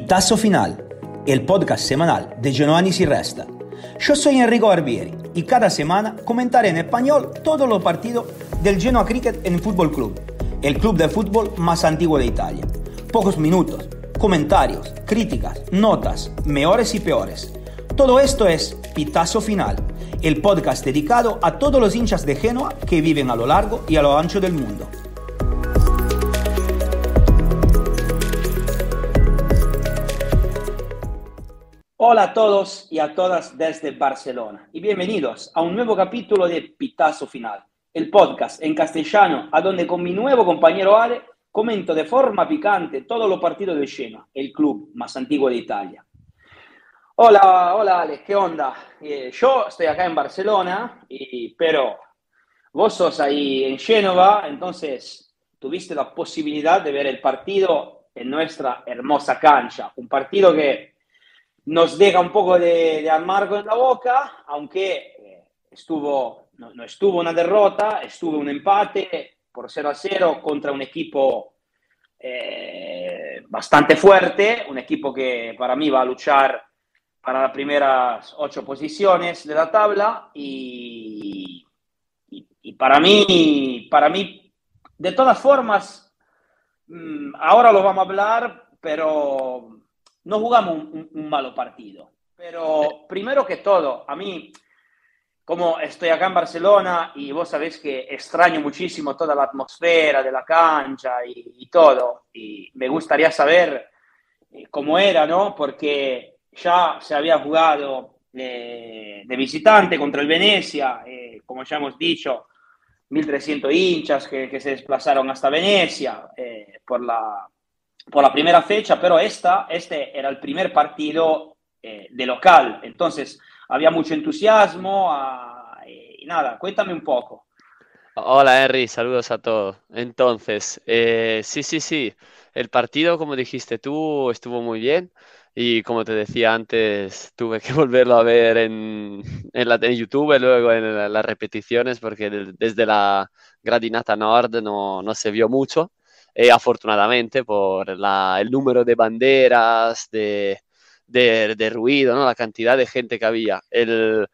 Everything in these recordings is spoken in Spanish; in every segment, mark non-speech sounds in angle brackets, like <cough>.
Pitazo Final, el podcast semanal de si resta. Yo soy Enrico Barbieri y cada semana comentaré en español todos los partidos del Genoa Cricket en Fútbol Club, el club de fútbol más antiguo de Italia. Pocos minutos, comentarios, críticas, notas, mejores y peores. Todo esto es Pitazo Final, el podcast dedicado a todos los hinchas de Genoa que viven a lo largo y a lo ancho del mundo. Hola a todos y a todas desde Barcelona y bienvenidos a un nuevo capítulo de Pitazo Final, el podcast en castellano a donde con mi nuevo compañero Ale comento de forma picante todos los partidos de Siena, el club más antiguo de Italia. Hola, hola Ale, ¿qué onda? Eh, yo estoy acá en Barcelona, pero vos sos ahí en Génova, entonces tuviste la posibilidad de ver el partido en nuestra hermosa cancha, un partido que nos deja un poco de, amargo en la boca, aunque eh, estuvo, no, estuvo una derrota, estuvo un empate por 0 a 0 contra un equipo eh, bastante fuerte, un equipo que para mí va a luchar para las primeras ocho posiciones de la tabla y, y para mí, para mí, de todas formas, mm, ahora lo vamos a hablar, pero no jugamos un, malo partido. Pero primero que todo, a mí, como estoy acá en Barcelona y vos sabés que extraño muchísimo toda la atmósfera de la cancha y, todo, y me gustaría saber eh, cómo era, ¿no? Porque ya se había jugado eh, de visitante contra el Venecia, eh, como ya hemos dicho, 1.300 hinchas que, se desplazaron hasta Venecia por la por la primera fecha, pero esta, este era el primer partido eh, de local, entonces había mucho entusiasmo ah, y nada, cuéntame un poco. Hola Henry, saludos a todos. Entonces, eh, sí, sí, sí, el partido, como dijiste tú, estuvo muy bien y como te decía antes, tuve que <laughs> volverlo a ver en, la, de YouTube, luego en las repeticiones, porque desde la Gradinata Nord no, no se vio mucho. Eh, afortunadamente por el número de banderas, de, ruido, la cantidad de gente que había. El,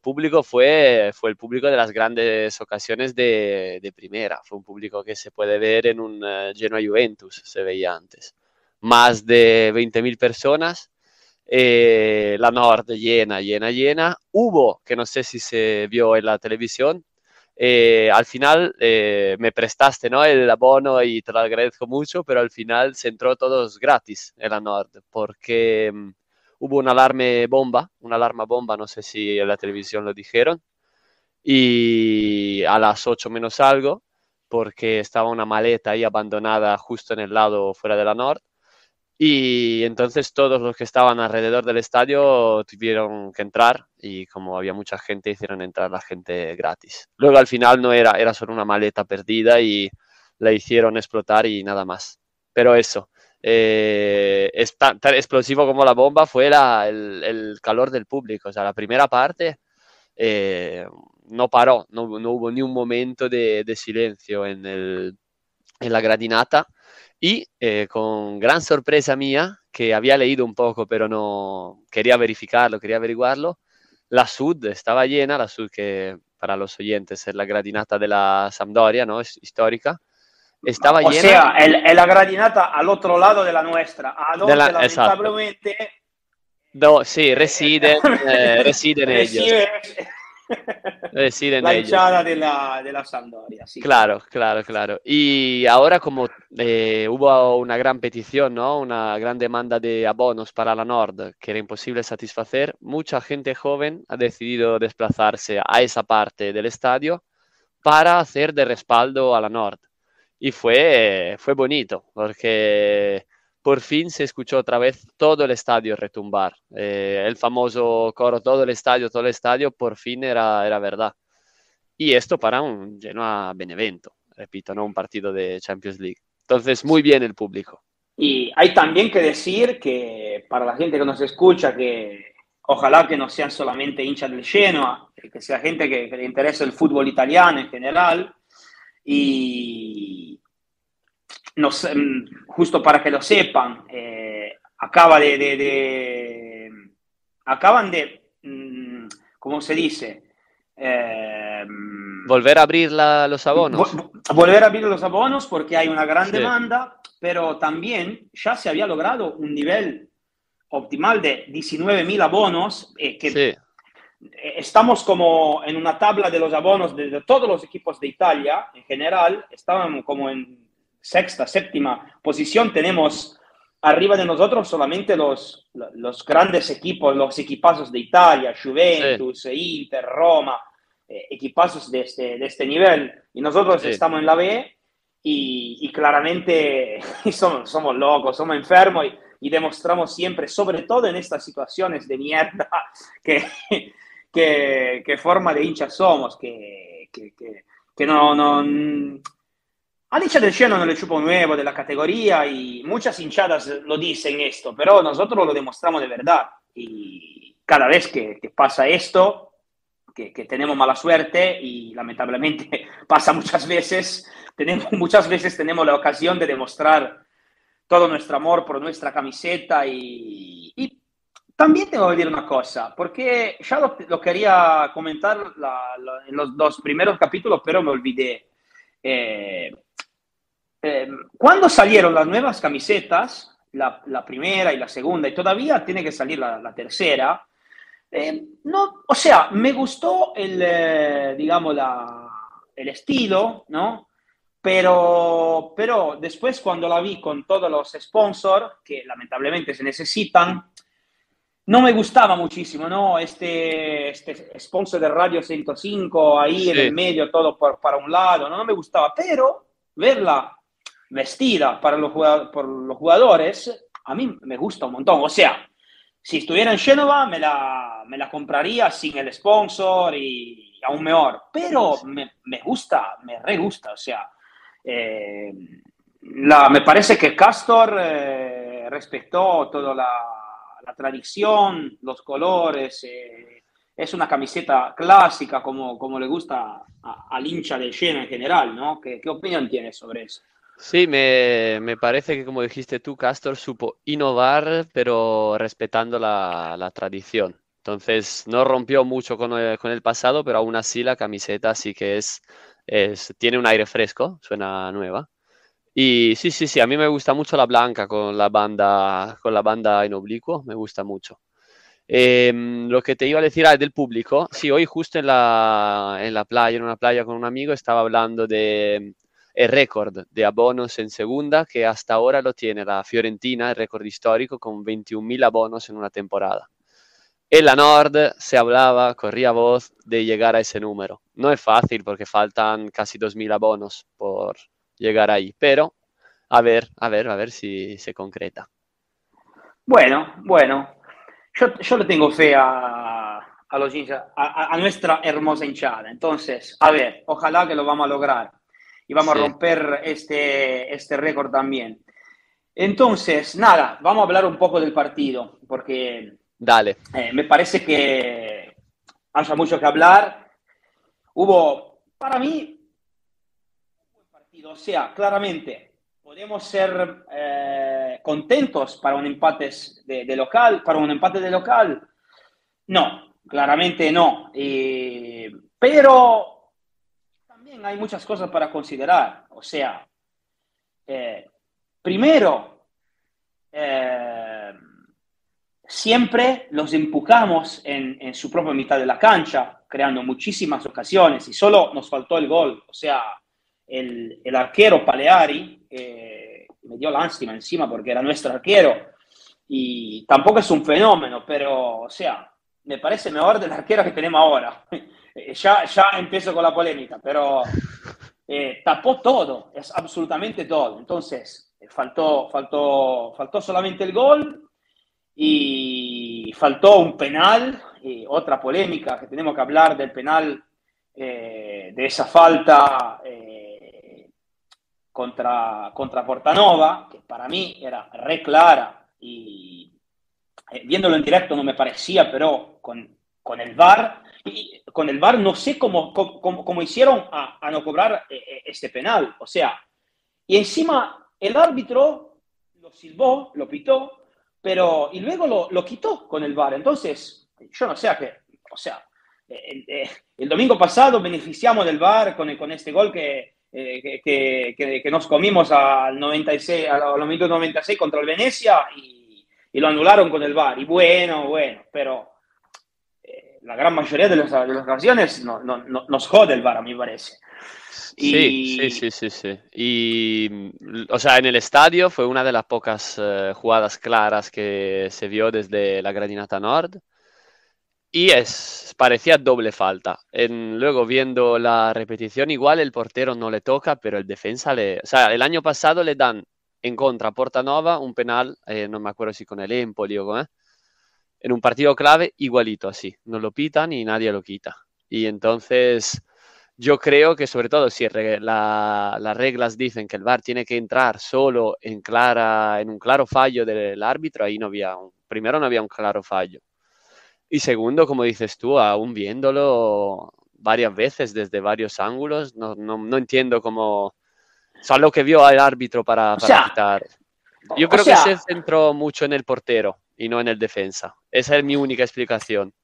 público fue, fue el público de las grandes ocasiones de, primera. Fue un público que se puede ver en un Genoa eh, Juventus, se veía antes. Más de 20.000 personas. Eh, la Nord llena, llena, llena. Hubo, que no sé si se vio en la televisión, eh, al final eh, me prestaste ¿no? el abono y te lo agradezco mucho, pero al final se entró todos gratis en la Nord, porque mm, hubo un alarme bomba, una alarma bomba, no sé si en la televisión lo dijeron, y a las 8 menos algo, porque estaba una maleta ahí abandonada justo en el lado fuera de la Nord, y entonces todos los que estaban alrededor del estadio tuvieron que entrar y como había mucha gente hicieron entrar la gente gratis. Luego al final no era, era solo una maleta perdida y la hicieron explotar y nada más. Pero eso, eh, es tan, explosivo como la bomba fue el, calor del público. O sea, la primera parte eh, no paró, no, hubo ni un momento de, silencio en, en la gradinata y eh, con gran sorpresa mía, que había leído un poco, pero no quería verificarlo, quería averiguarlo, la Sud estaba llena, la Sud que para los oyentes es la gradinata de la Sampdoria, ¿no? Es histórica. Estaba llena. O sea, es la gradinata al otro lado de la nuestra, a donde la, sí, reside eh, <laughs> <laughs> la hinchada de la, de la Sampdoria, sí. Claro, claro, claro. Y ahora como eh, hubo una gran petición, ¿no? Una gran demanda de abonos para la Nord que era imposible satisfacer, mucha gente joven ha decidido desplazarse a esa parte del estadio para hacer de respaldo a la Nord. Y fue, fue bonito, porque por fin se escuchó otra vez todo el estadio retumbar. Eh, el famoso coro, todo el estadio, todo el estadio, por fin era, era verdad. Y esto para un Genoa Benevento, repito, no un partido de Champions League. Entonces, muy bien el público. Y hay también que decir que para la gente que nos escucha, que ojalá que no sean solamente hinchas del Genoa, que sea gente que, que le interese el fútbol italiano en general. Y nos, mm, justo para que lo sepan, eh, acaba de, acaban de, mm, ¿cómo se dice? Eh, mm, volver a abrir los abonos. volver a abrir los abonos porque hay una gran demanda, pero también ya se había logrado un nivel optimal de 19.000 abonos, eh, que estamos como en una tabla de los abonos de todos los equipos de Italia en general, estábamos como en sexta, séptima posición, tenemos arriba de nosotros solamente los, los grandes equipos, los equipazos de Italia, Juventus, e Inter, Roma, eh, equipazos este, de este, nivel. Y nosotros estamos en la B y, claramente <laughs> somos, somos, locos, somos enfermos y, demostramos siempre, sobre todo en estas situaciones de mierda, <laughs> que, que, forma de hincha somos, que, que, que no, no a Alicia del Cielo no le chupo nuevo de la categoría y muchas hinchadas lo dicen esto, pero nosotros lo demostramos de verdad. Y cada vez que, pasa esto, que, tenemos mala suerte y lamentablemente <laughs> pasa muchas veces, tenemos, <laughs> muchas veces tenemos la ocasión de demostrar todo nuestro amor por nuestra camiseta y, también tengo que decir una cosa, porque ya lo, quería comentar en los dos primeros capítulos, pero me olvidé. Eh, Em, cuando salieron las nuevas camisetas, la, primera y la segunda, y todavía tiene que salir la, tercera, em, no, o sea, me gustó el, eh, digamos, la, el estilo, ¿no? Pero, pero después cuando la vi con todos los sponsors, que lamentablemente se necesitan, no me gustaba muchísimo, ¿no? Este, este sponsor de Radio 105, ahí en el medio, todo para un lado, ¿no? no me gustaba, pero verla vestida para los, por los jugadores, a mí me gusta un montón. O sea, si estuviera en Génova, me la, compraría sin el sponsor y aún mejor. Pero me, gusta, me re gusta. O sea, eh, la, me parece que Castor eh, respetó toda la, tradición, los colores. Eh, es una camiseta clásica, como, como le gusta al hincha de Génova en general, ¿no? ¿Qué, ¿Qué opinión tienes sobre eso? Sí, me, parece que como dijiste tú, Castor supo innovar, pero respetando la, tradición. Entonces, no rompió mucho eh, con el, pasado, pero aún así la camiseta sí que es, tiene un aire fresco, suena nueva. Y sí, sí, sí, a mí me gusta mucho la blanca con la banda, con la banda en oblicuo, me gusta mucho. Em, lo que te iba a decir ah, del público, sí, hoy justo en la playa, en una playa con un amigo, estaba hablando de, el récord de abonos en segunda, que hasta ahora lo tiene la Fiorentina, el récord histórico, con 21.000 abonos en una temporada. En la Nord se hablaba, corría voz, de llegar a ese número. No es fácil porque faltan casi 2.000 abonos por llegar ahí, pero a ver, a ver, a ver si se concreta. Bueno, bueno, yo, le tengo fe a, a, a nuestra hermosa hinchada, entonces, a ver, ojalá que lo vamos a lograr y vamos a romper este, este récord también. Entonces, nada, vamos a hablar un poco del partido, porque Dale. Eh, me parece que hay mucho que hablar. Hubo, para mí, partido. O sea, claramente, podemos ser eh, contentos para un empate de, local, para un empate de local. No, claramente no. pero hay muchas cosas para considerar. O sea, eh, primero, eh, siempre los empujamos en, su propia mitad de la cancha, creando muchísimas ocasiones y solo nos faltó el gol. O sea, el, el arquero Paleari me dio lástima encima porque era nuestro arquero y tampoco es un fenómeno, pero, o sea, me parece mejor del arquero que tenemos ahora. <laughs> Eh, ya, empiezo con la polémica, pero eh, tapó todo, es absolutamente todo. Entonces, eh, faltó, faltó, faltó solamente el gol y faltó un penal, y otra polémica que tenemos que hablar del penal, de esa falta contra, contra Portanova, que para mí era re clara y viéndolo en directo no me parecía, pero con, con el VAR con el VAR no sé cómo, cómo, hicieron a, no cobrar eh, eh, este penal. O sea, y encima el árbitro lo silbó, lo pitó, pero y luego lo, lo quitó con el VAR. Entonces, yo no sé a qué. O sea, el, eh, domingo pasado beneficiamos del VAR con, con este gol que, que, que, nos comimos al 96, 96 contra el Venecia y, y, lo anularon con el VAR. Y bueno, bueno, pero la gran mayoría de, las canciones no, nos jode el bar, a mí parece. Sí, sí, sí, sí, Y, o sea, en el estadio fue una de las pocas eh, jugadas claras que se vio desde la Gradinata Nord. Y es, parecía doble falta. En, luego viendo la repetición, igual el portero no le toca, pero el defensa le... O sea, el año pasado le dan en contra a Portanova un penal, eh, no me acuerdo si con el Empoli o con... Eh, en un partido clave igualito así. No lo pitan y nadie lo quita. Y entonces yo creo que sobre todo si la, las reglas dicen que el VAR tiene que entrar solo en, clara, en un claro fallo del árbitro, ahí no había un, primero no había un claro fallo. Y segundo, como dices tú, aún viéndolo varias veces desde varios ángulos, no, entiendo cómo... O lo que vio al árbitro para, para quitar. Yo creo que se centró mucho en el portero, y no en el defensa. Esa es mi única explicación.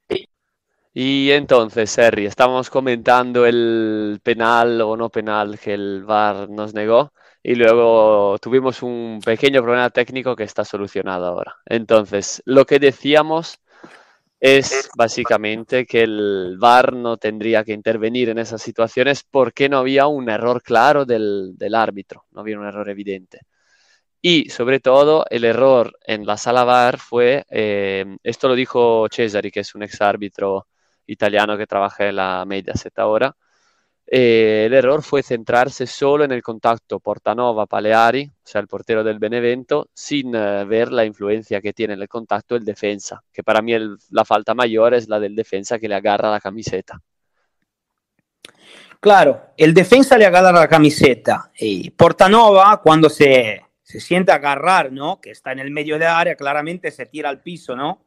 Y entonces, Serri, estábamos comentando el penal o no penal que el VAR nos negó y luego tuvimos un pequeño problema técnico que está solucionado ahora. Entonces, lo que decíamos es básicamente que el VAR no tendría que intervenir en esas situaciones porque no había un error claro del, del árbitro, no había un error evidente. Y sobre todo, el error en la sala VAR fue, eh, esto lo dijo Cesari, que es un ex árbitro italiano que trabaja en la Mediaset ahora, eh, el error fue centrarse solo en el contacto Portanova-Paleari, o sea, el portero del Benevento, sin eh, ver la influencia que tiene en el contacto el defensa, que para mí la falta mayor es la del defensa que le agarra la camiseta. Claro, el defensa le agarra la camiseta y Portanova cuando se se siente agarrar, ¿no? Que está en el medio de área, claramente se tira al piso, ¿no?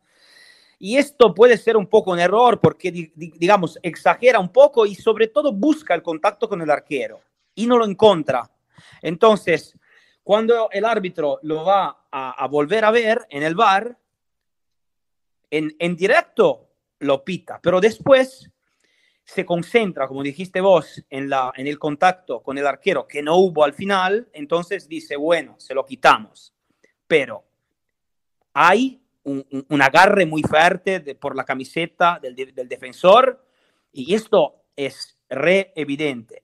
Y esto puede ser un poco un error porque, digamos, exagera un poco y sobre todo busca el contacto con el arquero y no lo encuentra. Entonces, cuando el árbitro lo va a, volver a ver en el bar, en, en directo lo pita, pero después se concentra, como dijiste vos, en, la, en el contacto con el arquero que no hubo al final, entonces dice, bueno, se lo quitamos. Pero hay un, un, agarre muy fuerte por la camiseta del, defensor y esto es re evidente.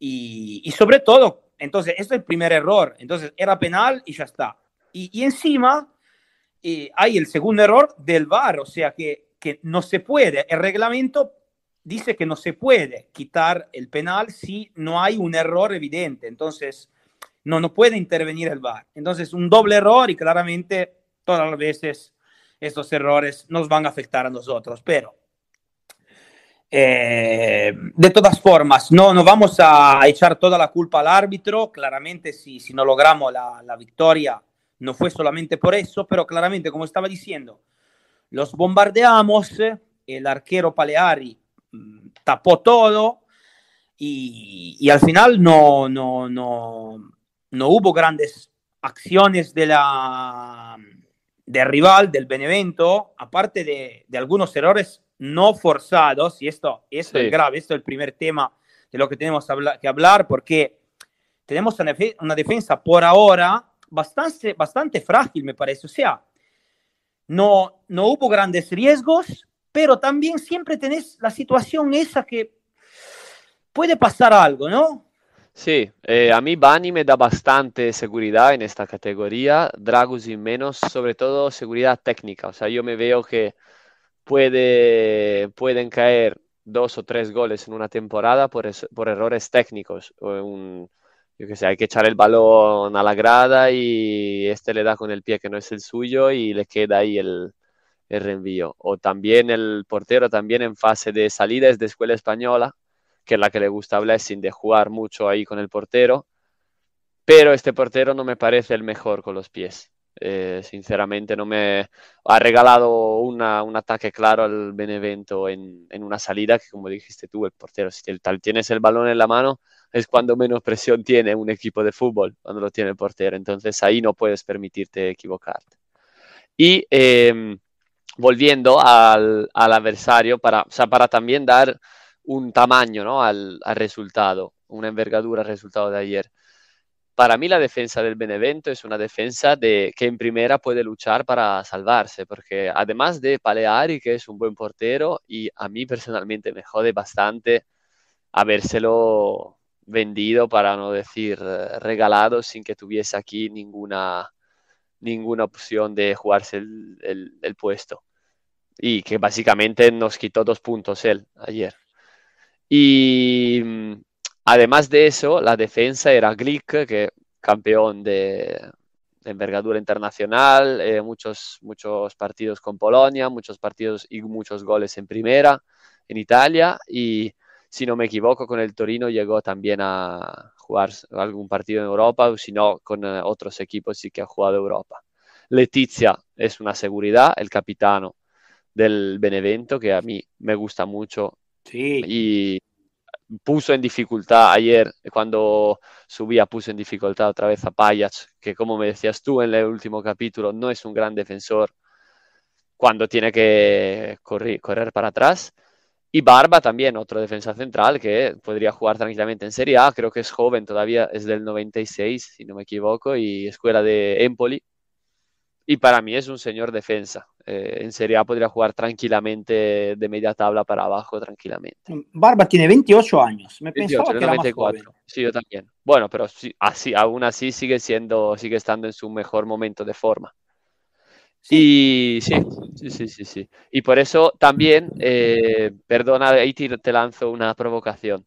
Y, sobre todo, entonces, esto es el primer error. Entonces, era penal y ya está. Y, encima eh, hay el segundo error del VAR, o sea que, que no se puede. El reglamento dice que no se puede quitar el penal si no hay un error evidente. Entonces, no, no puede intervenir el VAR. Entonces, un doble error y claramente todas las veces estos errores nos van a afectar a nosotros. Pero, eh, de todas formas, no, no vamos a echar toda la culpa al árbitro. Claramente, si, si no logramos la, la victoria, no fue solamente por eso, pero claramente, como estaba diciendo, los bombardeamos. Eh, el arquero Paleari Mm, tapó todo y, al final no, no, no, no hubo grandes acciones de la de rival del Benevento, aparte de, algunos errores no forzados, y esto, es grave, esto es el primer tema de lo que tenemos que hablar, porque tenemos una, defensa por ahora bastante, bastante frágil, me parece. O sea, no, no hubo grandes riesgos, pero también siempre tenés la situación esa que puede pasar algo, ¿no? Sí, eh, a mí Bani me da bastante seguridad en esta categoría, y menos, sobre todo seguridad técnica. O sea, yo me veo que puede, pueden caer dos o tres goles en una temporada por, errores técnicos. O un, yo qué sé, hay que echar el balón a la grada y este le da con el pie que no es el suyo y le queda ahí el, el reenvío. O también el portero, también en fase de salida, es de escuela española, que es la que le gusta a Blessing, de jugar mucho ahí con el portero. Pero este portero no me parece el mejor con los pies. Eh, sinceramente no me ha regalado un ataque claro al Benevento en, una salida que como dijiste tú, el portero, si tal tienes el balón en la mano, es cuando menos presión tiene un equipo de fútbol, cuando lo tiene el portero, entonces ahí no puedes permitirte equivocarte. Y em, volviendo al, adversario para, para también dar un tamaño ¿no? al, resultado, una envergadura al resultado de ayer. Para mí la defensa del Benevento es una defensa de, que en primera puede luchar para salvarse, porque además de Paleari, que es un buen portero, y a mí personalmente me jode bastante habérselo vendido, para no decir eh, regalado, sin que tuviese aquí ninguna, ninguna opción de jugarse el, el puesto y que básicamente nos quitó dos puntos él ayer. Y mm, además de eso, la defensa era Glick, que campeón de, envergadura internacional, eh, muchos, muchos partidos con Polonia, muchos partidos y muchos goles en primera en Italia y si no me equivoco con el Torino llegó también a jugar algún partido en Europa o si no con eh, otros equipos sí que ha jugado Europa. Letizia es una seguridad, el capitano del Benevento, que a mí me gusta mucho. Y puso en dificultad ayer, cuando subía, puso en dificultad otra vez a Payas, que como me decías tú en el último capítulo, no es un gran defensor cuando tiene que correr, correr para atrás. Y Barba también, otro defensa central que podría jugar tranquilamente en Serie A, creo que es joven todavía, es del 96, si no me equivoco, y escuela de Empoli. Y para mí es un señor defensa, eh, en Serie podría jugar tranquilamente de media tabla para abajo, tranquilamente. Mm, Barba tiene 28 años, me pensaba que era Sí, yo también. Bueno, pero así, aún así sigue siendo, sigue estando en su mejor momento de forma. Sí. Y sí, sí, sí, sí, sí. Y por eso también, eh, perdona, ahí te lanzo una provocación.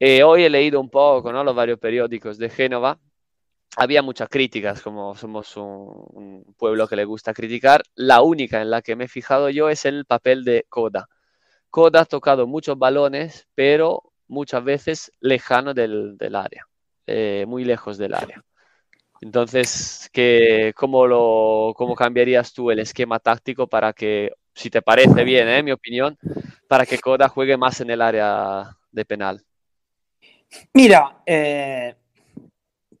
Eh, hoy he leído un poco ¿no? los varios periódicos de Génova había muchas críticas, como somos un, pueblo que le gusta criticar. La única en la que me he fijado yo es el papel de coda coda ha tocado muchos balones, pero muchas veces lejano del, área, eh, muy lejos del área. Entonces, cómo, lo, ¿cómo cambiarías tú el esquema táctico para que, si te parece bien, eh, mi opinión, para que coda juegue más en el área de penal? Mira, eh,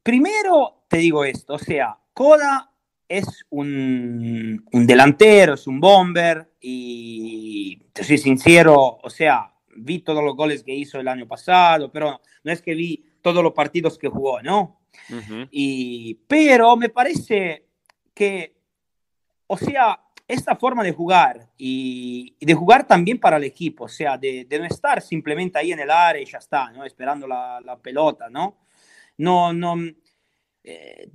primero te digo esto, o sea, Coda es un, un, delantero, es un bomber y te soy sincero, o sea, vi todos los goles que hizo el año pasado, pero no es que vi todos los partidos que jugó, ¿no? y, pero me parece que, o sea, esta forma de jugar y, de jugar también para el equipo, o sea, de, no estar simplemente ahí en el área y ya está, ¿no? Esperando la, la pelota, ¿no? no, no mm, eh,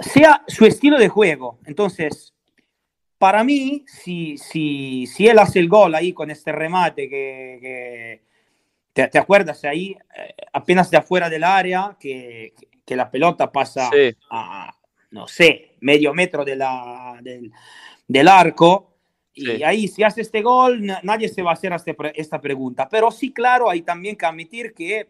sea su estilo de juego. Entonces, para mí, si, si, si él hace el gol ahí con este remate que, te, acuerdas ahí, eh, apenas de afuera del área, que, la pelota pasa a, no sé, medio metro de la, del, arco. Y ahí, si hace este gol, nadie se va a hacer este esta pregunta. Pero sí, claro, hay también que admitir que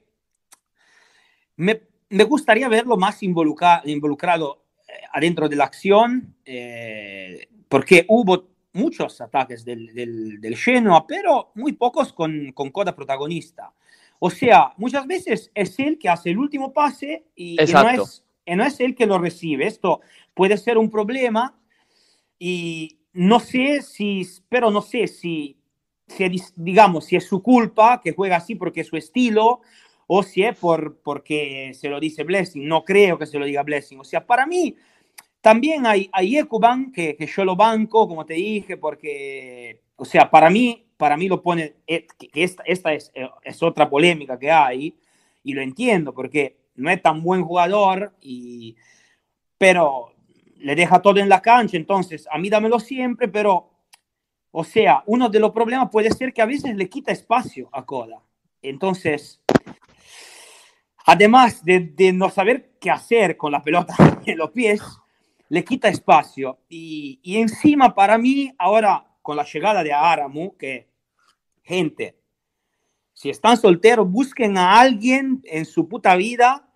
me, me gustaría verlo más involucrado eh, adentro de la acción, eh, porque hubo muchos ataques del, del, Genoa, pero muy pocos con, con coda protagonista. O sea, muchas veces es él que hace el último pase y, no, es, no es él que lo recibe. Esto puede ser un problema y no sé si, pero no sé si, si digamos, si es su culpa que juega así porque es su estilo o si es por, porque se lo dice Blessing. No creo que se lo diga Blessing. O sea, para mí también hay, hay que, que yo lo banco, como te dije, porque, o sea, para mí, para mí lo pone, eh, que esta, eh, es, otra polémica que hay, y lo entiendo, porque no es tan buen jugador, y, pero le deja todo en la cancha, entonces a mí dámelo siempre, pero, o sea, uno de los problemas puede ser que a veces le quita espacio a Coda. Entonces, Además de, no saber qué hacer con la pelota <laughs> en los pies, le quita espacio. Y, encima, para mí, ahora con la llegada de Aramu, que, gente, si están solteros, busquen a alguien en su puta vida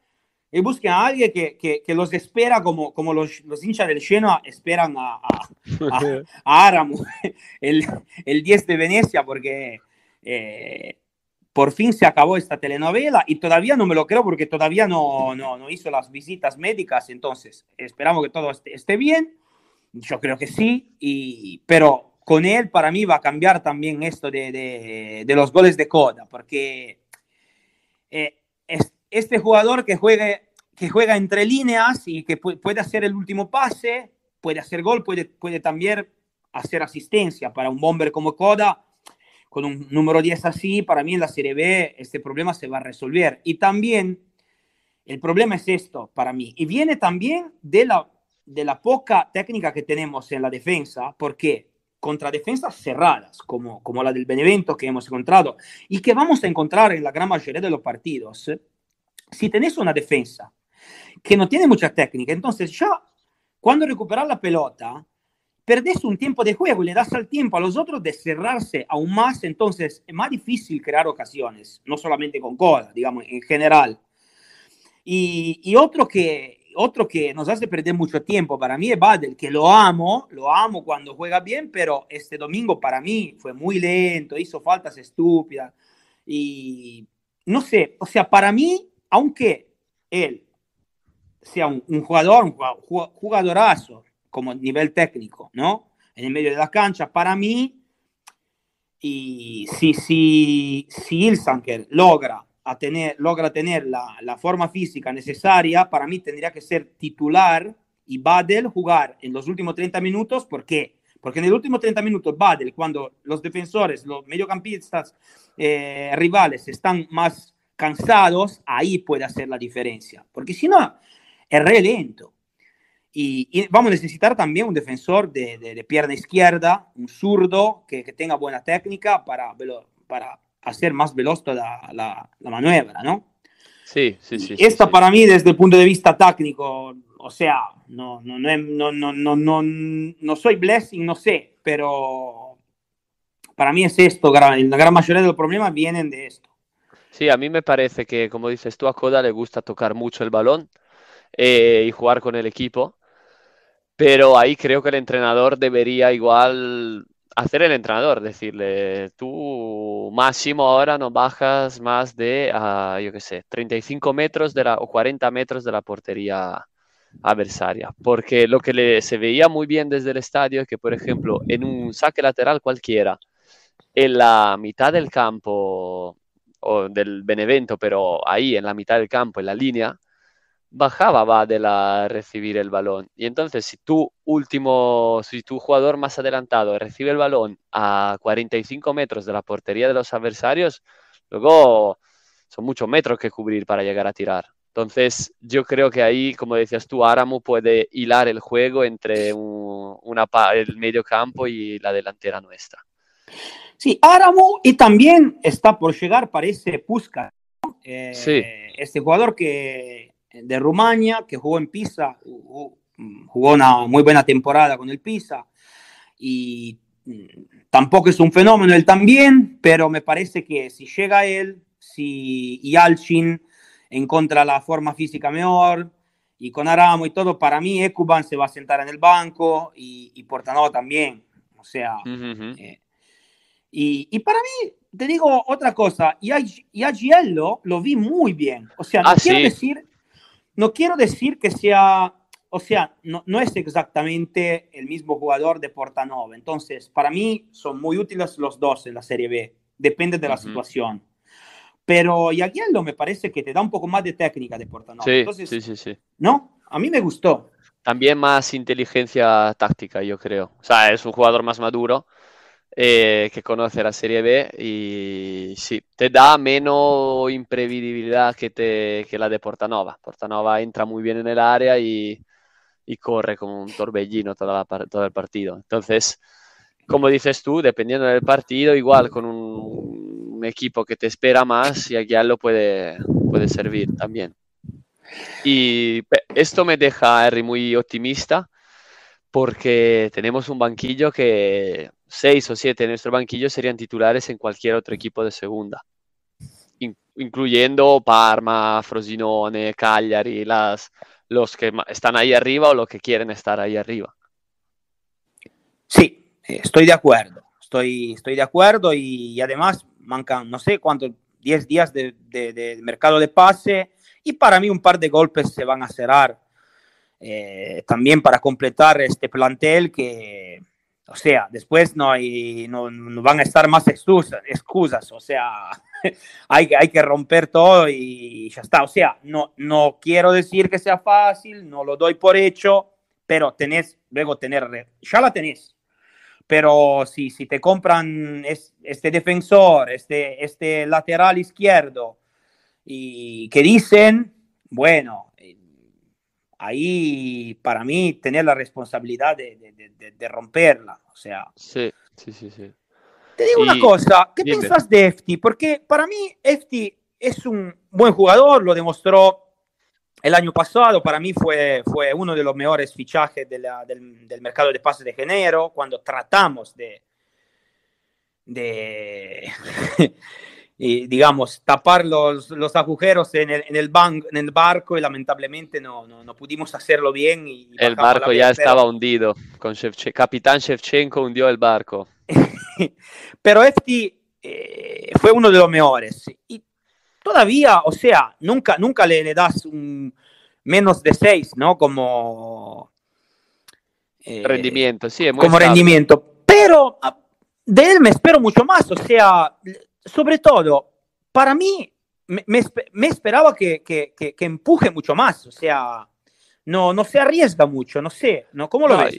y eh, busquen a alguien que, los espera como, como los, los hinchas del Genoa esperan a, <laughs> Aramu <laughs> el, el, 10 de Venecia, porque eh, por fin se acabó esta telenovela y todavía no me lo creo porque todavía no, no, hizo las visitas médicas, entonces esperamos que todo esté, bien, yo creo que sí, y, pero con él para mí va a cambiar también esto de, los goles de coda, porque eh, este jugador que, juegue, que juega entre líneas y que puede hacer el último pase, puede hacer gol, puede, puede también hacer asistencia para un bomber como coda con un número 10 así, para mí en la Serie B este problema se va a resolver. Y también el problema es esto para mí. Y viene también de la, de la poca técnica que tenemos en la defensa, porque contra defensas cerradas, como, como la del Benevento que hemos encontrado y que vamos a encontrar en la gran mayoría de los partidos, si tenés una defensa que no tiene mucha técnica, entonces ya cuando recuperar la pelota, perdés un tiempo de juego y le das al tiempo a los otros de cerrarse aún más, entonces es más difícil crear ocasiones, no solamente con Coda, digamos, en general. Y, otro, que, otro que nos hace perder mucho tiempo para mí es Badel, que lo amo, lo amo cuando juega bien, pero este domingo para mí fue muy lento, hizo faltas estúpidas y no sé, o sea, para mí, aunque él sea un, un jugador, un jugadorazo, como nivel técnico, ¿no? En el medio de la cancha, para mí, y si, si, si Ilsanker logra, a tener, logra tener la, la, forma física necesaria, para mí tendría que ser titular y Badel jugar en los últimos 30 minutos, ¿por qué? Porque en el último 30 minutos Badel, cuando los defensores, los mediocampistas eh, rivales están más cansados, ahí puede hacer la diferencia. Porque si no, es re lento. Y, vamos a necesitar también un defensor de, pierna izquierda, un zurdo que, tenga buena técnica para, para hacer más veloz toda la, maniobra, ¿no? Sí, sí, sí. Esto para mí desde el punto de vista técnico, o sea, no, no, no, no, no, no, soy blessing, no sé, pero para mí es esto, la gran mayoría de los problemas vienen de esto. Sí, a mí me parece que, como dices tú, a Coda le gusta tocar mucho el balón eh, y jugar con el equipo. Pero ahí creo que el entrenador debería igual hacer el entrenador, decirle, tú máximo ahora no bajas más de, ah, yo qué sé, 35 metros de la, o 40 metros de la portería adversaria. Porque lo que se veía muy bien desde el estadio es que, por ejemplo, en un saque lateral cualquiera, en la mitad del campo, o del Benevento, pero ahí en la mitad del campo, en la línea, bajaba de la recibir el balón. Y entonces, si tu último, si tu jugador más adelantado recibe el balón a 45 metros de la portería de los adversarios, luego son muchos metros que cubrir para llegar a tirar. Entonces, yo creo que ahí, como decías tú, Áramo puede hilar el juego entre un, una, el medio campo y la delantera nuestra. Sí, Áramo y también está por llegar, parece ese Eh, Este jugador que de Rumania, que jugó en Pisa, mm, jugó, una muy buena temporada con el Pisa y mm, tampoco es un fenómeno él también, pero me parece que si llega él, si Yalchin encuentra la forma física mejor y con Aramo y todo, para mí Ecuban se va a sentar en el banco y, Portano también. O sea, eh, y, para mí, te digo otra cosa, y y lo vi muy bien. O sea, ah, quiero decir no quiero decir que sea, o sea, no, es exactamente el mismo jugador de Portanova. Entonces, para mí son muy útiles los dos en la Serie B. Depende de la Pero situación. Pero Yaguiello me parece que te da un poco más de técnica de Portanova. Sí, sí, sí, sí. ¿No? A mí me gustó. También más inteligencia táctica, yo creo. O sea, es un jugador más maduro eh, que conoce la Serie B y sí, te da menos imprevisibilidad que, te, que la de Portanova. Portanova entra muy bien en el área y, corre como un torbellino toda todo el partido. Entonces, como dices tú, dependiendo del partido, igual con un, un equipo que te espera más y aquí lo puede, puede servir también. Y esto me deja, Harry, muy optimista porque tenemos un banquillo que seis o siete de nuestro banquillo serían titulares en cualquier otro equipo de segunda, incluyendo Parma, Frosinone, Cagliari, las, los que están ahí arriba o los que quieren estar ahí arriba. Sí, estoy de acuerdo, estoy, estoy de acuerdo y, además mancan, no sé cuántos, 10 días de, mercado de pase y para mí un par de golpes se van a cerrar eh, también para completar este plantel que o sea, después <laughs> no, hay, no, van a estar más excusas, excusas o sea, hay, hay que romper todo y ya está. O sea, no, no quiero decir que sea fácil, no lo doy por hecho, pero tenés, luego tener, ya la tenés. Pero si, si te compran este defensor, este, este lateral izquierdo, y que dicen, bueno, ahí para mí tener la responsabilidad de, de, de, romperla. O sea. Sí, sí, sí, sí. Te digo una cosa, ¿qué piensas de Efti? Porque para mí Efti es un buen jugador, lo demostró el año pasado, para mí fue, fue uno de los mejores fichajes del, del, mercado de pases de género, cuando tratamos de, de, y digamos, tapar los, los agujeros en el, en, en el barco y lamentablemente no, no, pudimos hacerlo bien. Y el barco ya estaba hundido, con Capitán Shevchenko hundió el barco. <laughs> Pero este eh, fue uno de los mejores. Y todavía, o sea, nunca, nunca le, le das un menos de 6, ¿no? Como... Eh, rendimiento, sí. como rendimiento. Pero ah, de él me espero mucho más, o sea sobre todo, para mí, me, esperaba que, empuje mucho más, o sea, no, se arriesga mucho, no sé, ¿no? ¿Cómo lo ves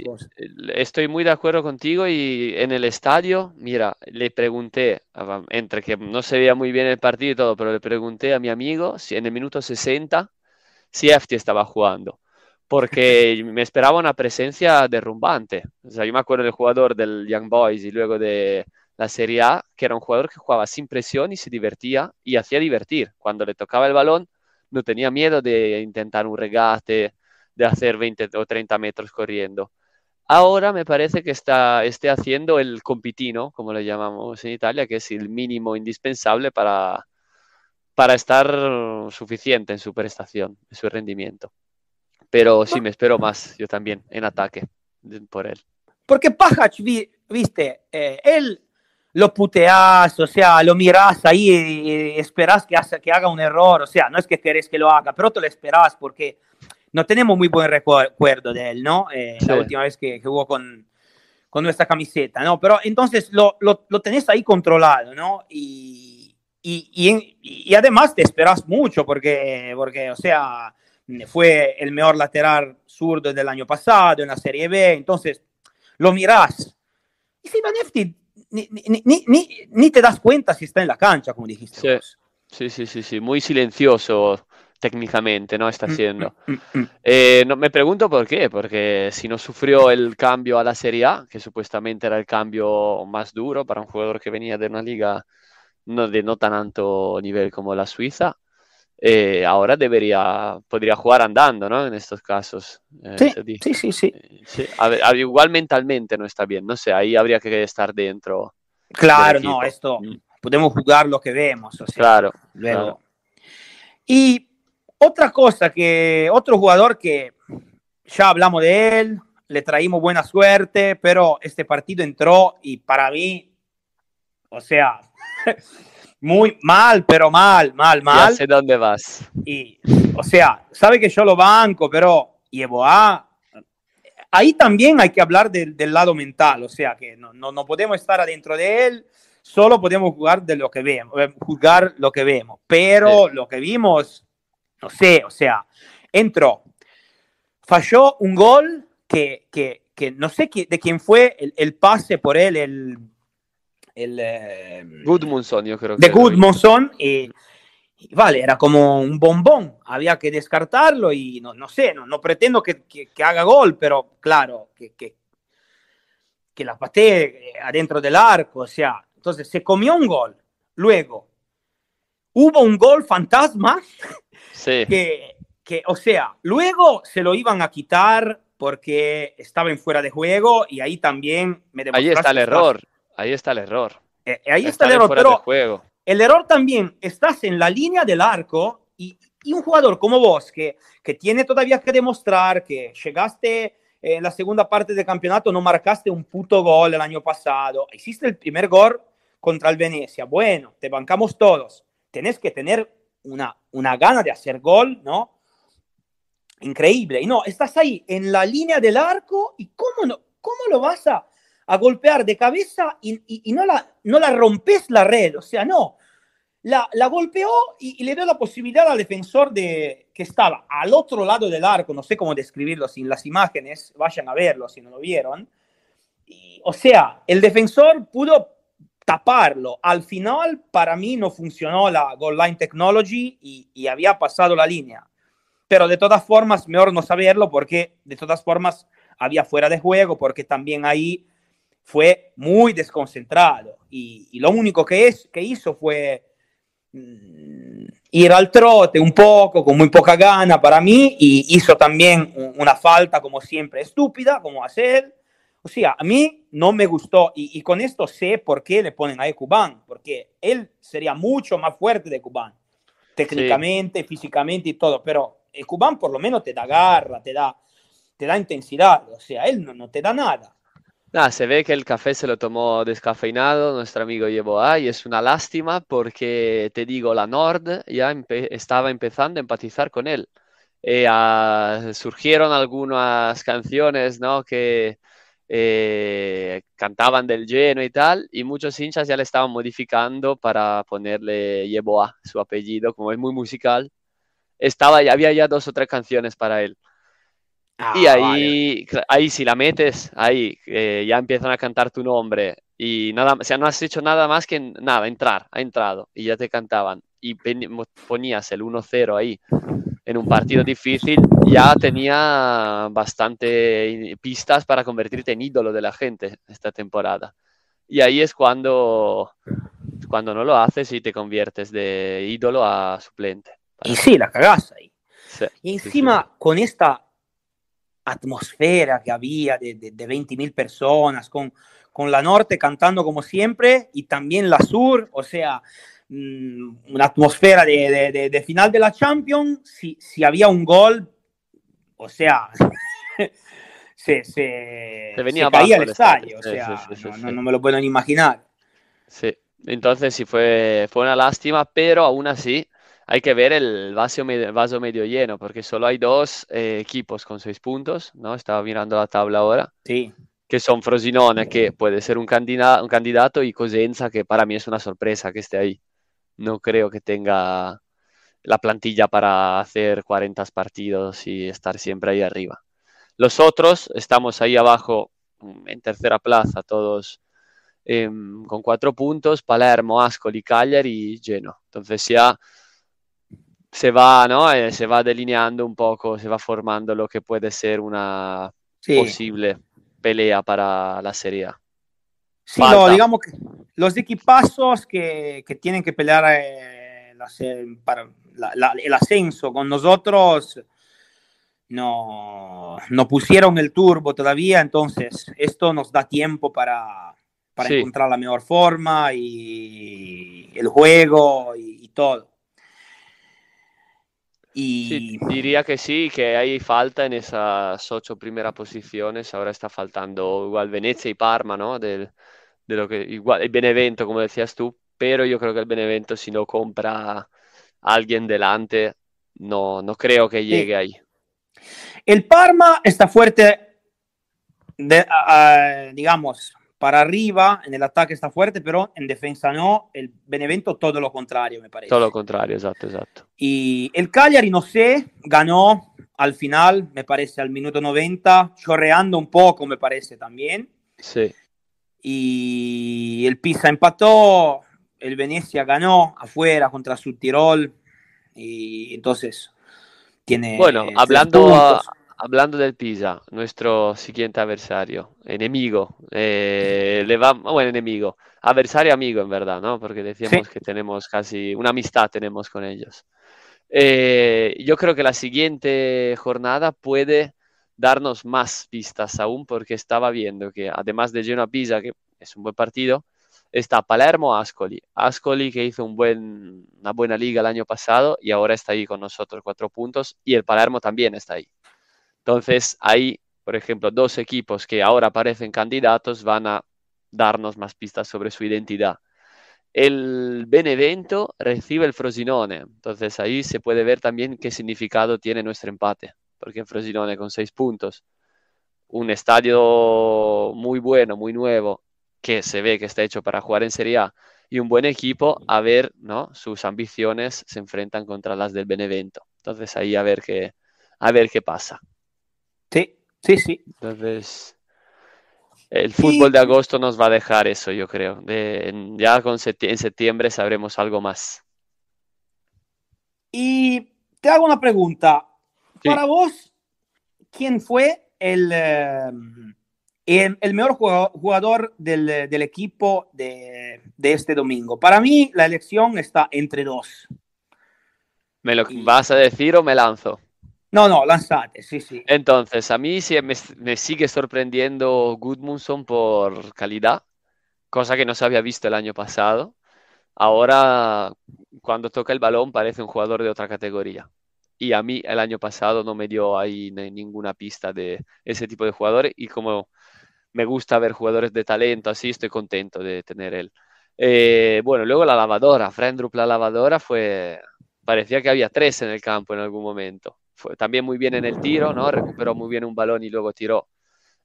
Estoy muy de acuerdo contigo y en el estadio, mira, le pregunté, entre que no se veía muy bien el partido y todo, pero le pregunté a mi amigo si en el minuto 60 si Efti estaba jugando porque <laughs> me esperaba una presencia derrumbante. O sea, yo me acuerdo del jugador del Young Boys y luego de, la Serie A, que era un jugador que jugaba sin presión y se divertía y hacía divertir. Cuando le tocaba el balón, no tenía miedo de intentar un regate, de hacer 20 o 30 metros corriendo. Ahora me parece que está, esté haciendo el compitino, como le llamamos en Italia, que es el mínimo indispensable para, para estar suficiente en su prestación, en su rendimiento. Pero sí, me espero más, yo también, en ataque, por él. Porque Pajac, viste, eh, él lo puteas, o sea, lo miras ahí y, esperas que, que haga un error, o sea, no es que querés que lo haga, pero te lo esperas porque no tenemos muy buen recuerdo de él, ¿no? Eh, la última vez que, jugó con, con, nuestra camiseta, ¿no? Pero entonces lo, lo, tenés ahí controlado, ¿no? Y, además te esperas mucho porque, porque, o sea, fue el mejor lateral zurdo del año pasado en la Serie B, entonces lo mirás. Y si Benefti ni, ni, te das cuenta si está en la cancha, como dijiste. Sí, sí, sí, sí, muy silencioso técnicamente, ¿no? Está mm, siendo. Mm, mm, eh, no, me pregunto por qué, porque si no sufrió el cambio a la Serie A, que supuestamente era el cambio más duro para un jugador que venía de una liga no, de no tan alto nivel como la Suiza, eh, ahora debería, podría jugar andando, ¿no? En estos casos. Eh, sí, sí, sí, eh, sí, igual mentalmente no está bien, no sé, ahí habría que estar dentro. Claro, no, esto mm. podemos jugar lo que vemos. O sea, claro, claro. Y otra cosa que, otro jugador que ya hablamos de él, le traímos buena suerte, pero este partido entró y para mí, o sea, <laughs> muy mal, pero mal, mal, mal. Ya sé dónde vas. Y, o sea, sabe que yo lo banco, pero llevo a... Ahí también hay que hablar del lado mental, o sea, que no, no, no, podemos estar adentro de él, solo podemos jugar de lo que vemos, eh, juzgar lo que vemos, pero lo que vimos, no sé, o sea, entró, falló un gol que, que, que no sé de quién fue el, el pase por él, el el... Eh, Goodmanson, yo creo. De Goodmanson, eh, y vale, era como un bombón, había que descartarlo y no, no sé, no, no pretendo que, haga gol, pero claro, que, que, la patee eh, adentro del arco, o sea, entonces se comió un gol, luego hubo un gol fantasma <laughs> que, que, o sea, luego se lo iban a quitar porque estaban fuera de juego y ahí también me Ahí está el error. Ahí está el error. Eh, eh, ahí está, el error, pero juego. el error también, estás en la línea del arco y, un jugador como vos, que, tiene todavía que demostrar que llegaste eh, en la segunda parte del campeonato, no marcaste un puto gol el año pasado, hiciste el primer gol contra el Venecia, bueno, te bancamos todos, tenés que tener una, una gana de hacer gol, ¿no? Increíble. Y no, estás ahí en la línea del arco y cómo, no, cómo lo vas a, a golpear de cabeza y, no, la, no la rompes la red, o sea, no. La, golpeó y, le dio la posibilidad al defensor de, que estaba al otro lado del arco, no sé cómo describirlo sin las imágenes, vayan a verlo si no lo vieron. o sea, el defensor pudo taparlo. Al final, para mí, no funcionó la Goal Line Technology y, había pasado la línea. Pero de todas formas, mejor no saberlo porque de todas formas había fuera de juego, porque también ahí fue muy desconcentrado y, lo único que, es, que hizo fue mm, ir al trote un poco, con muy poca gana para mí, y hizo también una falta como siempre estúpida, como hacer. O sea, a mí no me gustó y, con esto sé por qué le ponen a e Cubán, porque él sería mucho más fuerte de Cubán, técnicamente, físicamente y todo, pero el por lo menos te da garra, te da, te da intensidad, o sea, él no, no te da nada se ve que el café se lo tomó descafeinado, nuestro amigo llevó A, y es una lástima porque, te digo, la Nord ya estaba empezando a empatizar con él. Eh, surgieron algunas canciones ¿no? que eh, cantaban del lleno y tal, y muchos hinchas ya le estaban modificando para ponerle a su apellido, como es muy musical. Estaba, había ya dos o tres canciones para él y ah, ahí, ahí si la metes, ahí eh, ya empiezan a cantar tu nombre y nada, o sea, no has hecho nada más que nada, entrar, ha entrado y ya te cantaban y ponías el 1-0 ahí en un partido difícil, ya tenía bastante pistas para convertirte en ídolo de la gente esta temporada. Y ahí es cuando, cuando no lo haces y te conviertes de ídolo a suplente. Y sí, la cagás ahí. y encima con esta atmósfera que había de, de, 20.000 personas, con, con la norte cantando como siempre y también la sur, o sea, mm, una atmósfera de, final de la Champions, si, si había un gol, o sea, <laughs> se, venía el estadio, o sea, no, me lo puedo ni imaginar. Sí, entonces sí fue, fue una lástima, pero aún así hay que ver el vaso medio, lleno, porque solo hay dos eh, equipos con seis puntos, ¿no? Estaba mirando la tabla ahora. Sí. Que son Frosinone, que puede ser un, un candidato, y Cosenza, que para mí es una sorpresa que esté ahí. No creo que tenga la plantilla para hacer 40 partidos y estar siempre ahí arriba. Los otros estamos ahí abajo mm, en tercera plaza, todos em, con cuatro puntos, Palermo, Ascoli, Cagliari y Genoa. Entonces ya se va, ¿no? Eh, se va delineando un poco, se va formando lo que puede ser una posible pelea para la Serie A. Sí, digamos que los equipazos que, tienen que pelear eh, para el ascenso con nosotros no, no pusieron el turbo todavía, entonces esto nos da tiempo para, para encontrar la mejor forma y el juego y todo. Y... diría que sí, que hay falta en esas ocho primeras posiciones. Ahora está faltando igual Venecia y Parma, ¿no? Del, el Benevento, como decías tú, pero yo creo que el Benevento, si no compra alguien delante, no, no creo que llegue ahí. El Parma está fuerte, digamos, para arriba en el ataque está fuerte, pero en defensa no. El Benevento todo lo contrario, me parece. Todo lo contrario, exacto, exacto. Y el Cagliari, no sé, ganó al final, me parece, al minuto 90, chorreando un poco, me parece también. Sí. Y el Pisa empató, el Venecia ganó afuera contra su Tirol. Y entonces tiene. Bueno, hablando hablando del Pisa, nuestro siguiente adversario, enemigo, eh, le va, bueno, enemigo, adversario amigo en verdad, ¿no? Porque decíamos que tenemos casi una amistad tenemos con ellos. Eh, yo creo que la siguiente jornada puede darnos más pistas aún porque estaba viendo que además de Genoa-Pisa, que es un buen partido, está Palermo-Ascoli. Ascoli que hizo un buen, una buena liga el año pasado y ahora está ahí con nosotros cuatro puntos y el Palermo también está ahí. Entonces, hay, por ejemplo, dos equipos que ahora parecen candidatos, van a darnos más pistas sobre su identidad. El Benevento recibe el Frosinone, entonces ahí se puede ver también qué significado tiene nuestro empate, porque el Frosinone con seis puntos, un estadio muy bueno, muy nuevo, que se ve que está hecho para jugar en Serie A, y un buen equipo, a ver, ¿no? Sus ambiciones se enfrentan contra las del Benevento. Entonces ahí a ver a ver qué pasa. Sí, sí. Entonces, el fútbol de agosto nos va a dejar eso, yo creo. ya con en septiembre sabremos algo más. Y te hago una pregunta. Para vos, ¿quién fue el, eh, em, el, mejor jugador del, equipo de, este domingo? Para mí, la elección está entre dos. ¿Me lo vas a decir o me lanzo? No, no, lanzate, sí, sí. Entonces, a mí sí, me, sigue sorprendiendo Goodmunson por calidad, cosa que no se había visto el año pasado. Ahora, cuando toca el balón, parece un jugador de otra categoría. Y a mí el año pasado no me dio ahí ninguna pista de ese tipo de jugadores. Y como me gusta ver jugadores de talento, así estoy contento de tener él. Eh, bueno, luego la lavadora, Frendrup la lavadora fue... Parecía que había tres en el campo en algún momento también muy bien en el tiro, ¿no? Recuperó muy bien un balón y luego tiró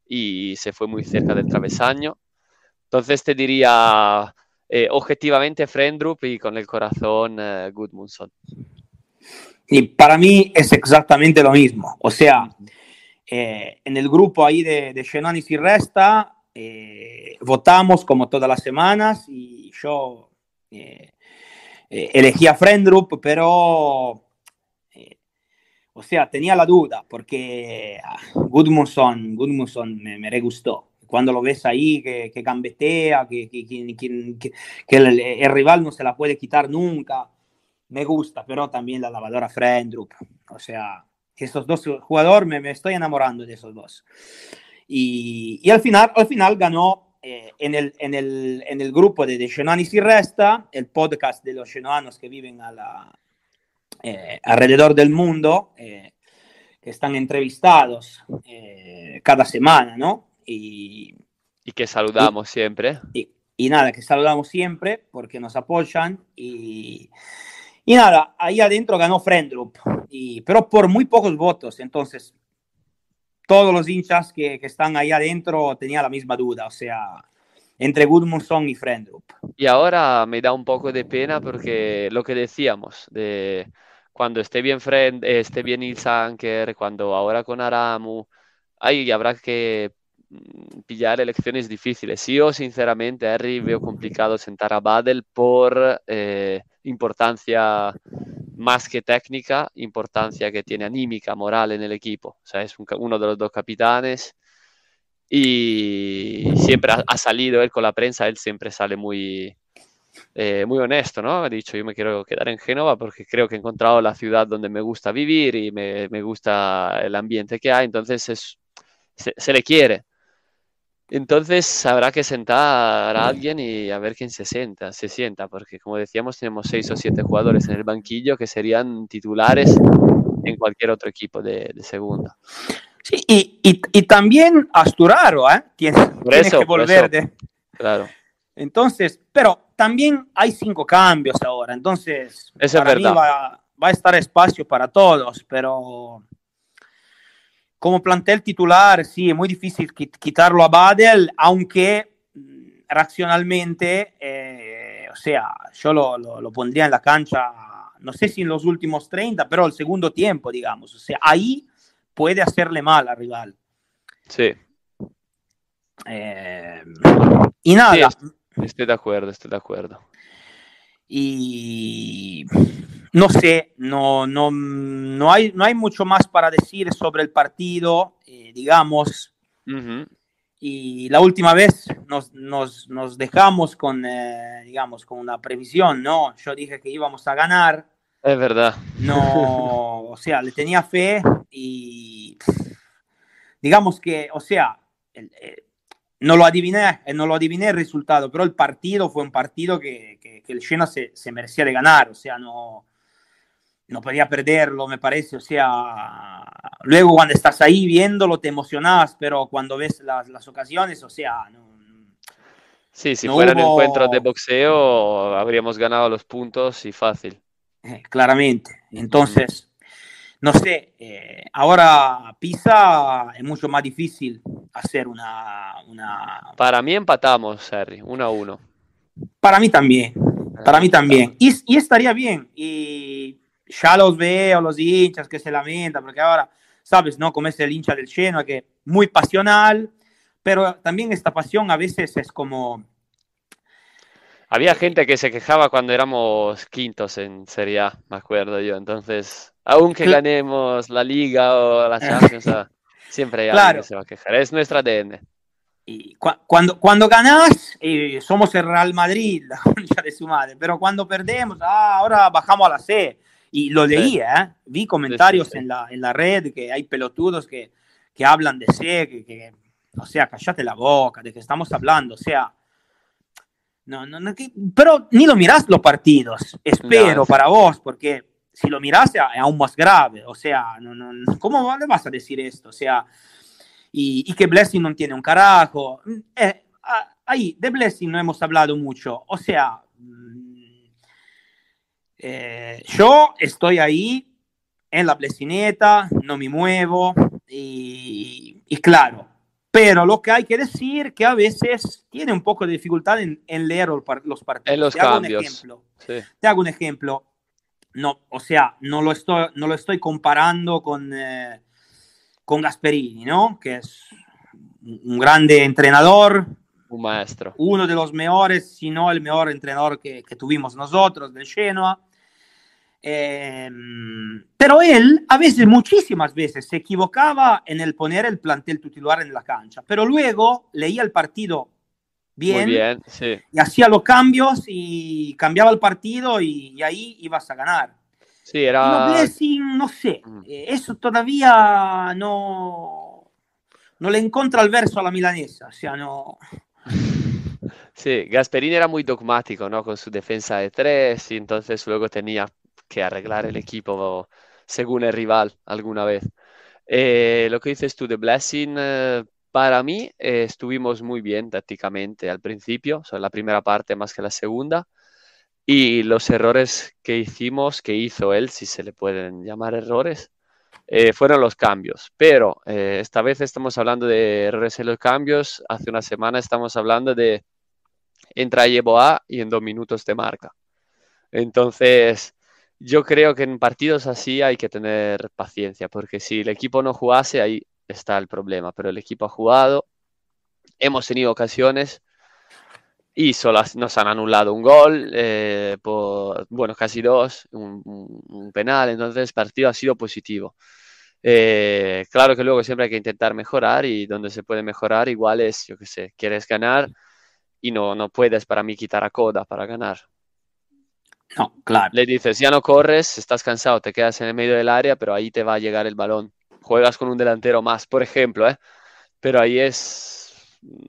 y se fue muy cerca del travesaño. Entonces te diría eh, objetivamente friendrup y con el corazón eh, goodmundson Y para mí es exactamente lo mismo. O sea, eh, en el grupo ahí de, de Shenanis y Resta votamos como todas las semanas y yo elegí a Frendrup, pero o sea, tenía la duda porque ah, Goodmanson, me, me regustó. Cuando lo ves ahí que, que gambetea, que, que, que el, rival no se la puede quitar nunca, me gusta, pero también la lavadora Frendrup. O sea, esos dos jugadores, me, me, estoy enamorando de esos dos. Y, y al, final, al final ganó eh, en, el, en, el, en, el, grupo de, The Xenoanis y Resta, el podcast de los xenoanos que viven a la, eh, alrededor del mundo eh, que están entrevistados eh, cada semana, ¿no? Y, y que saludamos siempre. Y, y, nada, que saludamos siempre porque nos apoyan y, y nada, ahí adentro ganó Friendrup, y, pero por muy pocos votos, entonces todos los hinchas que, que están ahí adentro tenían la misma duda, o sea, entre Goodmanson y Friendrup. Y ahora me da un poco de pena porque lo que decíamos de cuando esté bien Friend, esté bien cuando ahora con Aramu, ahí habrá que mm, pillar elecciones difíciles. Yo, sinceramente, Harry, veo complicado sentar a Badel por eh, importancia más que técnica, importancia que tiene anímica, moral en el equipo. O sea, es uno de los dos capitanes y siempre ha, salido él con la prensa, él siempre sale muy, eh, muy honesto, ¿no? He dicho, yo me quiero quedar en Génova porque creo que he encontrado la ciudad donde me gusta vivir y me, me gusta el ambiente que hay, entonces se, le quiere. Entonces habrá que sentar a alguien y a ver quién se sienta, se sienta, porque como decíamos, tenemos seis o siete jugadores en el banquillo que serían titulares en cualquier otro equipo de, segunda. Sí, y, y, y, también Asturaro, ¿eh? Tienes, que volver de... Claro. Entonces, pero también hay cinco cambios ahora, entonces va, a estar espacio para todos, pero como plantel titular, sí, es muy difícil quitarlo a Badel, aunque mm, racionalmente, eh, o sea, yo lo, pondría en la cancha, no sé si en los últimos 30, pero el segundo tiempo, digamos, o sea, ahí puede hacerle mal al rival. Sí. Eh, y Estoy de acuerdo, estoy de acuerdo. Y no sé, no, no, no, hay, no hay mucho más para decir sobre el partido, eh, digamos. Y la última vez nos, dejamos con, eh, digamos, con una previsión, ¿no? Yo dije que íbamos a ganar. Es verdad. No, o sea, le tenía fe y, digamos que, o sea, eh, no lo adiviné, eh, no lo adiviné el resultado, pero el partido fue un partido que, que, el Siena se, merecía de ganar, o sea, no, no podía perderlo, me parece, o sea, luego cuando estás ahí viéndolo te emocionas pero cuando ves las, ocasiones, o sea, no, Sí, si fueran encuentros de boxeo, habríamos ganado los puntos y fácil. Eh, claramente. Entonces, no sé, eh, ahora Pisa es mucho más difícil hacer una, Para mí empatamos, Serri, uno a uno. Para mí también, para mí también. Y, y, estaría bien. Y ya los veo, los hinchas que se lamentan, porque ahora, ¿sabes? ¿No? Como es el hincha del lleno que muy pasional, pero también esta pasión a veces es como había gente que se quejaba cuando éramos quintos en Serie A, me acuerdo yo. Entonces, aunque ganemos la Liga o la <laughs> Champions, ah, siempre hay alguien que se va a quejar. Es nuestra ADN. Y cuando, cuando ganás, eh, somos el Real Madrid, la <laughs> concha de su madre. Pero cuando perdemos, ah, ahora bajamos a la C. Y lo leía, ¿eh? vi comentarios En, la, en la red que hay pelotudos que, que hablan de C, que, que, o sea, callate la boca, de que estamos hablando. O sea, no, no, no, pero ni lo miras los partidos, espero para vos, porque si lo miras es aún más grave. O sea, no, no, ¿cómo le vas a decir esto? O sea, y, y que Blessing no tiene un carajo. Mm, eh, ah, ahí, de Blessing no hemos hablado mucho. O sea, mm, eh, yo estoy ahí en la Blessineta, no me muevo y, y claro, pero lo que hay que decir que a veces tiene un poco de dificultad en, leer los partidos. En los Te cambios. Hago un ejemplo. Te hago un ejemplo. No, o sea, no lo estoy, no lo estoy comparando con, eh, con Gasperini, ¿no? Que es un grande entrenador. Un maestro. Uno de los mejores, si no el mejor entrenador que, que tuvimos nosotros, del Genoa. Em, pero él a veces, muchísimas veces, se equivocaba en el poner el plantel titular en la cancha, pero luego leía el partido bien, bien y hacía los cambios y cambiaba el partido y, ahí ibas a ganar. Sí, era... No, Blessing, no sé, mm. eh, eso todavía no, no le encuentra el verso a la milanesa, o sea, no... <laughs> Sí, Gasperini era muy dogmático, ¿no? Con su defensa de tres y entonces luego tenía arreglar el equipo según el rival alguna vez. Eh, lo que dices tú The Blessing, eh, para mí eh, estuvimos muy bien tácticamente al principio, o la primera parte más que la segunda, y los errores que hicimos, que hizo él, si se le pueden llamar errores, fueron los cambios. Pero esta vez estamos hablando de errores en los cambios, hace una semana estamos hablando de entra a y en dos minutos te marca. Entonces, yo creo que en partidos así hay que tener paciencia, porque si el equipo no jugase, ahí está el problema, pero el equipo ha jugado, hemos tenido ocasiones, y solo nos han anulado un gol, eh, por, bueno, casi dos, un, penal, entonces el partido ha sido positivo. Eh, claro que luego siempre hay que intentar mejorar y donde se puede mejorar igual es, yo qué sé, quieres ganar y no, no puedes para mí quitar a Coda para ganar. No, claro. Le dices, ya no corres, estás cansado, te quedas en el medio del área, pero ahí te va a llegar el balón. Juegas con un delantero más, por ejemplo, ¿eh? Pero ahí es, mm,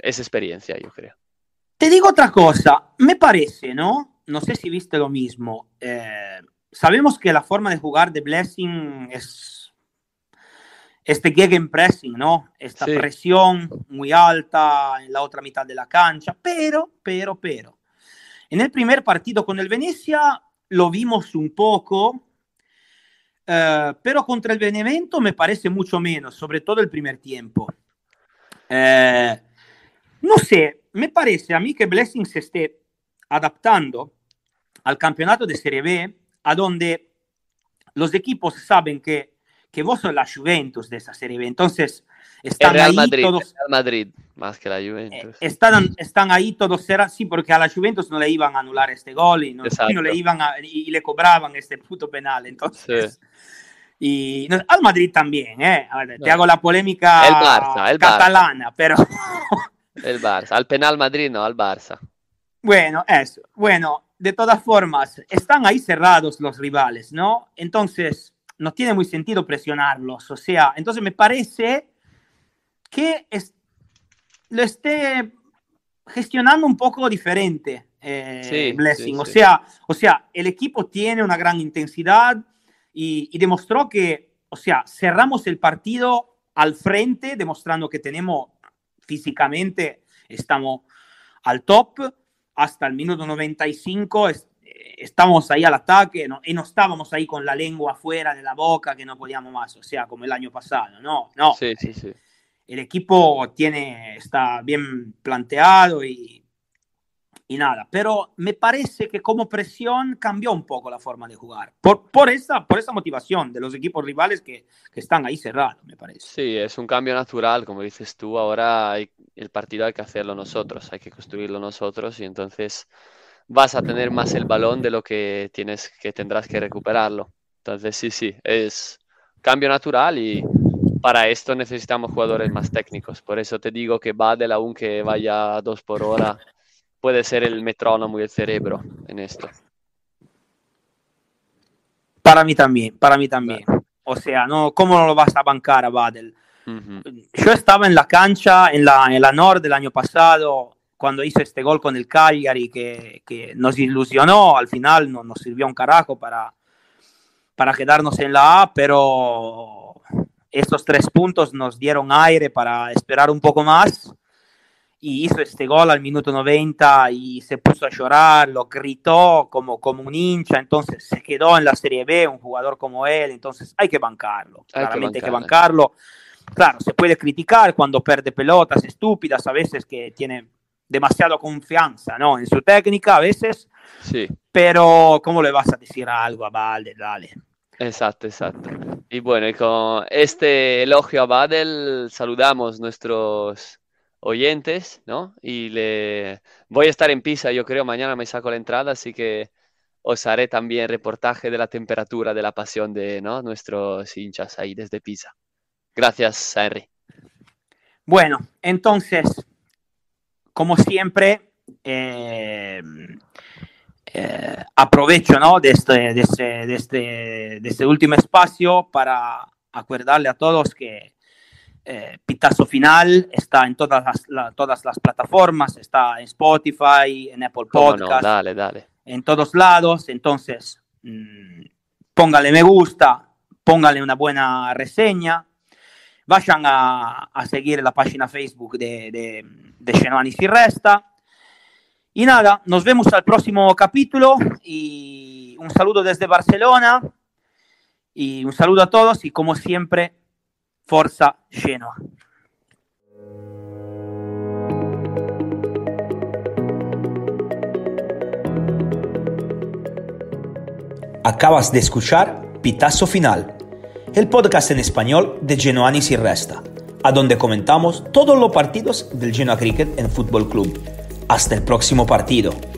es experiencia, yo creo. Te digo otra cosa, me parece, ¿no? No sé si viste lo mismo. Eh, sabemos que la forma de jugar de Blessing es este gegenpressing, ¿no? Esta presión muy alta en la otra mitad de la cancha, pero, pero, pero en el primer partido con el Venecia lo vimos un poco, eh, pero contra el Benevento me parece mucho menos, sobre todo el primer tiempo. Eh, no sé, me parece a mí que Blessing se esté adaptando al campeonato de Serie B, a donde los equipos saben que, que vos sos la Juventus de esa Serie B. Entonces, están ahí Madrid, todos. El Madrid, más que la Juventus. Eh, están, están ahí todos, cerrados, sí, porque a la Juventus no le iban a anular este gol y, no, le iban y le cobraban este puto penal. Entonces, y al Madrid también, ¿eh? te hago la polémica catalana, pero. <laughs> el Barça, al penal Madrid no, al Barça. Bueno, eso. Bueno, de todas formas, están ahí cerrados los rivales, ¿no? Entonces, no tiene muy sentido presionarlos. O sea, entonces me parece que lo esté gestionando un poco diferente. Eh, Blessing. o, sea, o sea, el equipo tiene una gran intensidad y, demostró que, o sea, cerramos el partido al frente, demostrando que tenemos físicamente, estamos al top, hasta el minuto 95 estamos ahí al ataque y no estábamos ahí con la lengua fuera de la boca que no podíamos más, o sea, como el año pasado, no, no. Sí, sí, sí el equipo tiene, está bien planteado y, nada. Pero me parece que como presión cambió un poco la forma de jugar. Por, por, esa, por esa motivación de los equipos rivales que, están ahí cerrados, me parece. Sí, es un cambio natural, como dices tú. Ahora el partido hay que hacerlo nosotros, hay que construirlo nosotros y entonces vas a tener más el balón de lo que tienes que tendrás que recuperarlo. Entonces sí, sí, es cambio natural y para esto necesitamos jugadores más técnicos. Por eso te digo que Badel, aunque vaya a dos por hora, puede ser el metrónomo y el cerebro en esto. Para mí también, para mí también. O sea, no, ¿cómo no lo vas a bancar a Badel? Yo estaba en la cancha, en la, en Nord del año pasado, cuando hizo este gol con el Cagliari que, que nos ilusionó, al final no nos sirvió un carajo para, para quedarnos en la A, pero estos tres puntos nos dieron aire para esperar un poco más. Y hizo este gol al minuto 90 y se puso a llorar, lo gritó como, como un hincha. Entonces se quedó en la Serie B un jugador como él. Entonces hay que bancarlo. claramente hay que bancarlo. Claro, se puede criticar cuando pierde pelotas estúpidas, a veces que tiene demasiada confianza ¿no? en su técnica, a veces. Sí. Pero, ¿cómo le vas a decir algo a Dale. Exacto, exacto. Y bueno, y con este elogio a Badel saludamos nuestros oyentes, ¿no? Y le voy a estar en Pisa, yo creo, mañana me saco la entrada, así que os haré también reportaje de la temperatura, de la pasión de ¿no? nuestros hinchas ahí desde Pisa. Gracias, Henry. Bueno, entonces, como siempre, eh, eh, aprovecho este, de, este, de, este, de, este, último espacio para acordarle a todos que eh, Pitazo Final está en todas las, todas las plataformas, está en Spotify, en Apple Podcast, en todos lados. Entonces, mm, póngale me gusta, póngale una buena reseña. Vayan a, seguir la página Facebook de, de, de Si Resta y nada, nos vemos al próximo capítulo y un saludo desde Barcelona y un saludo a todos y como siempre, Forza Genoa. Acabas de escuchar Pitazo Final, el podcast en español de Genoanis y Resta, a donde comentamos todos los partidos del Genoa Cricket en Fútbol Club hasta el próximo partido.